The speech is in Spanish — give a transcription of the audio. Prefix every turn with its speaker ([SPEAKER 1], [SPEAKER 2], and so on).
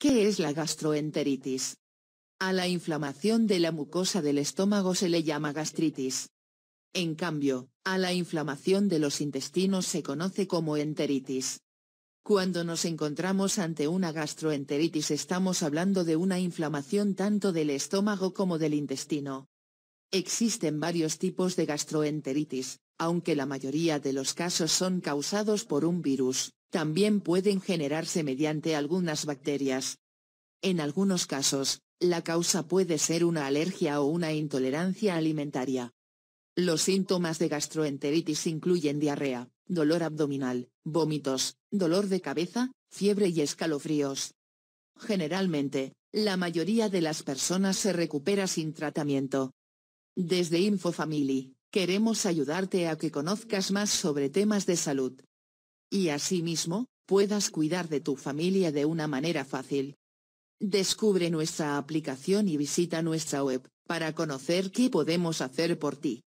[SPEAKER 1] ¿Qué es la gastroenteritis? A la inflamación de la mucosa del estómago se le llama gastritis. En cambio, a la inflamación de los intestinos se conoce como enteritis. Cuando nos encontramos ante una gastroenteritis estamos hablando de una inflamación tanto del estómago como del intestino. Existen varios tipos de gastroenteritis, aunque la mayoría de los casos son causados por un virus también pueden generarse mediante algunas bacterias. En algunos casos, la causa puede ser una alergia o una intolerancia alimentaria. Los síntomas de gastroenteritis incluyen diarrea, dolor abdominal, vómitos, dolor de cabeza, fiebre y escalofríos. Generalmente, la mayoría de las personas se recupera sin tratamiento. Desde InfoFamily, queremos ayudarte a que conozcas más sobre temas de salud y asimismo, puedas cuidar de tu familia de una manera fácil. Descubre nuestra aplicación y visita nuestra web, para conocer qué podemos hacer por ti.